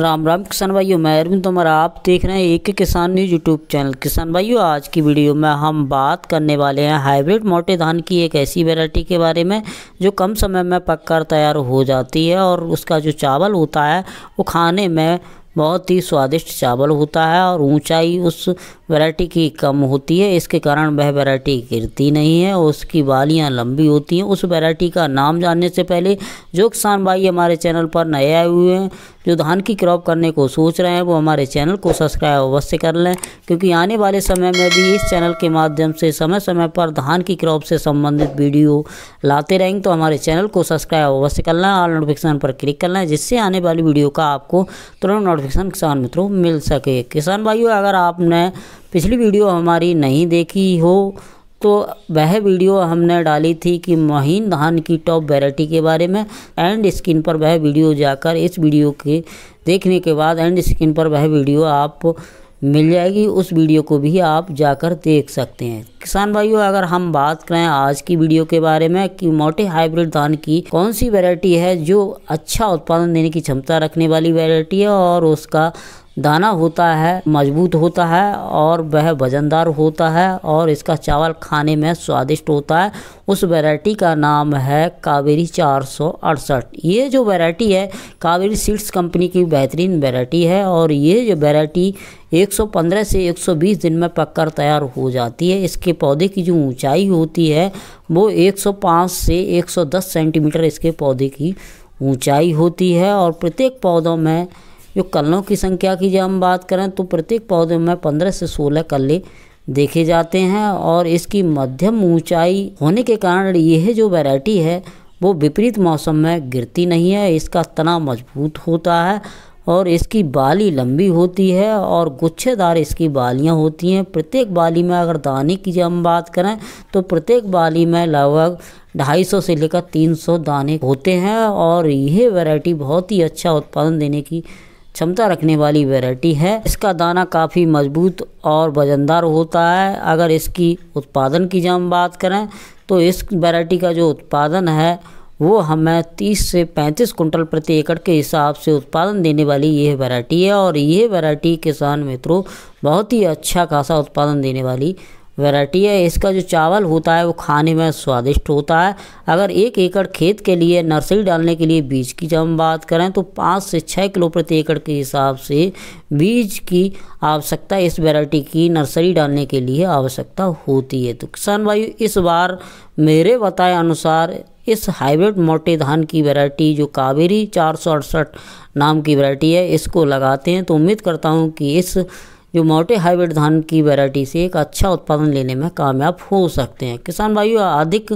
राम राम किसान भाइयों मैं अरविंद तोमर आप देख रहे हैं एक किसान न्यूज यूट्यूब चैनल किसान भाइयों आज की वीडियो में हम बात करने वाले हैं हाइब्रिड मोटे धान की एक ऐसी वैरायटी के बारे में जो कम समय में पककर तैयार हो जाती है और उसका जो चावल होता है वो खाने में बहुत ही स्वादिष्ट चावल होता है और ऊंचाई उस वैरायटी की कम होती है इसके कारण वह वैरायटी गिरती नहीं है और उसकी बालियां लंबी होती हैं उस वैरायटी का नाम जानने से पहले जो किसान भाई हमारे चैनल पर नए आए हुए हैं जो धान की क्रॉप करने को सोच रहे हैं वो हमारे चैनल को सब्सक्राइब अवश्य कर लें क्योंकि आने वाले समय में भी इस चैनल के माध्यम से समय समय पर धान की क्रॉप से संबंधित वीडियो लाते रहेंगे तो हमारे चैनल को सब्सक्राइब अवश्य कर लें और नोटिफिकेशन पर क्लिक कर लें जिससे आने वाली वीडियो का आपको तुरंत नोटिफिकेशन किसान मित्रों मिल सके किसान भाइयों अगर आपने पिछली वीडियो हमारी नहीं देखी हो तो वह वीडियो हमने डाली थी कि महीन धान की टॉप वेराइटी के बारे में एंड स्क्रीन पर वह वीडियो जाकर इस वीडियो के देखने के बाद एंड स्क्रीन पर वह वीडियो आप मिल जाएगी उस वीडियो को भी आप जाकर देख सकते हैं किसान भाइयों अगर हम बात करें आज की वीडियो के बारे में कि मोटे हाइब्रिड धान की कौन सी वैरायटी है जो अच्छा उत्पादन देने की क्षमता रखने वाली वैरायटी है और उसका दाना होता है मजबूत होता है और वह वजनदार होता है और इसका चावल खाने में स्वादिष्ट होता है उस वैरायटी का नाम है कावेरी चार सौ अड़सठ ये जो वैरायटी है कावेरी सीड्स कंपनी की बेहतरीन वैरायटी है और ये जो वैरायटी 115 से 120 दिन में पककर तैयार हो जाती है इसके पौधे की जो ऊंचाई होती है वो 105 से 110 सेंटीमीटर इसके पौधे की ऊंचाई होती है और प्रत्येक पौधों में जो कलों की संख्या की जब हम बात करें तो प्रत्येक पौधों में पंद्रह से सोलह कल्ले देखे जाते हैं और इसकी मध्यम ऊंचाई होने के कारण यह जो वैरायटी है वो विपरीत मौसम में गिरती नहीं है इसका तना मजबूत होता है और इसकी बाली लंबी होती है और गुच्छेदार इसकी बालियां होती हैं प्रत्येक बाली में अगर दाने की हम बात करें तो प्रत्येक बाली में लगभग 250 से लेकर 300 दाने होते हैं और यह वैरायटी बहुत ही अच्छा उत्पादन देने की क्षमता रखने वाली वैरायटी है इसका दाना काफ़ी मजबूत और वजनदार होता है अगर इसकी उत्पादन की जब हम बात करें तो इस वैरायटी का जो उत्पादन है वो हमें 30 से 35 कुंटल प्रति एकड़ के हिसाब से उत्पादन देने वाली यह वैरायटी है और यह वैरायटी किसान मित्रों बहुत ही अच्छा खासा उत्पादन देने वाली वैरायटी है इसका जो चावल होता है वो खाने में स्वादिष्ट होता है अगर एक एकड़ खेत के लिए नर्सरी डालने के लिए बीज की जब हम बात करें तो पाँच से छः किलो प्रति एकड़ के हिसाब से बीज की आवश्यकता इस वैरायटी की नर्सरी डालने के लिए आवश्यकता होती है तो किसान भाई इस बार मेरे बताए अनुसार इस हाइब्रिड मोटे धान की वैरायटी जो कावेरी चार सौ अड़सठ नाम की वैरायटी है इसको लगाते हैं तो उम्मीद करता हूँ कि इस जो मोटे हाइब्रिड धान की वैरायटी से एक अच्छा उत्पादन लेने में कामयाब हो सकते हैं किसान भाइयों अधिक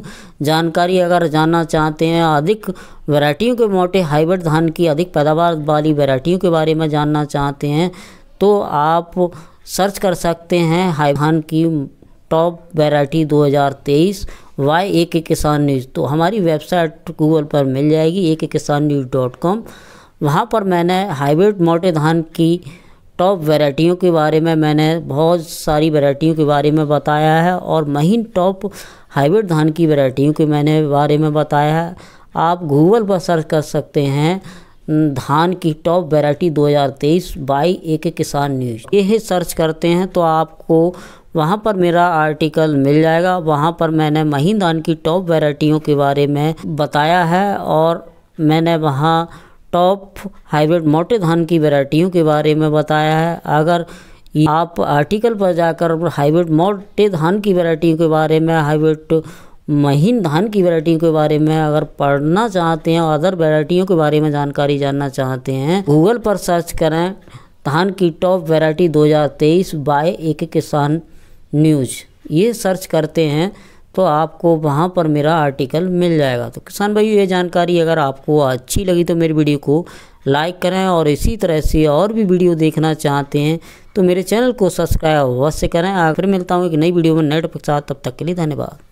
जानकारी अगर जानना चाहते हैं अधिक वैरायटियों के मोटे हाइब्रिड धान की अधिक पैदावार वाली वैरायटियों के बारे में जानना चाहते हैं तो आप सर्च कर सकते हैं धान की टॉप वैरायटी 2023 वाई के किसान न्यूज़ तो हमारी वेबसाइट गूगल पर मिल जाएगी ए के किसान न्यूज़ डॉट कॉम वहाँ पर मैंने हाइब्रिड मोटे धान की टॉप वैरायटियों के बारे में मैंने बहुत सारी वैरायटियों के बारे में बताया है और महीन टॉप हाइब्रिड धान की वैरायटियों के मैंने बारे में बताया है आप गूगल पर सर्च कर सकते हैं धान की टॉप वैरायटी 2023 बाई एक किसान न्यूज़ ये सर्च करते हैं तो आपको वहाँ पर मेरा आर्टिकल मिल जाएगा वहाँ पर मैंने महीदान की टॉप वेराइटियों के बारे में बताया है और मैंने वहाँ टॉप हाइब्रिड मोटे धान की वेराइटियों के बारे में बताया है अगर आप आर्टिकल पर जाकर हाइब्रिड मोटे धान की वैरायटियों के बारे में हाइब्रिड महीन धान की वैरायटियों के बारे में अगर पढ़ना चाहते हैं अदर वैरायटियों के बारे में जानकारी जानना चाहते हैं गूगल पर सर्च करें धान की टॉप वैरायटी 2023 बाय एक किसान न्यूज ये सर्च करते हैं तो आपको वहाँ पर मेरा आर्टिकल मिल जाएगा तो किसान भाई ये जानकारी अगर आपको अच्छी लगी तो मेरी वीडियो को लाइक करें और इसी तरह से और भी वीडियो देखना चाहते हैं तो मेरे चैनल को सब्सक्राइब अवश्य करें आखिर मिलता हूँ एक नई वीडियो में नेट पर साथ तब तक के लिए धन्यवाद